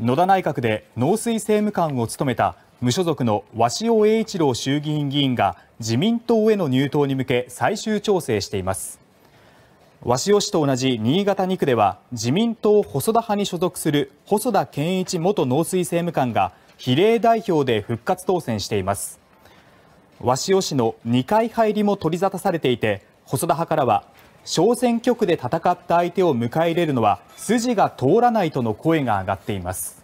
野田内閣で農水政務官を務めた無所属の鷲尾英一郎衆議院議員が自民党への入党に向け最終調整しています鷲尾氏と同じ新潟2区では自民党細田派に所属する細田健一元農水政務官が比例代表で復活当選しています鷲尾氏の2階入りも取り沙汰されていて細田派からは小選挙区で戦った相手を迎え入れるのは筋が通らないとの声が上がっています。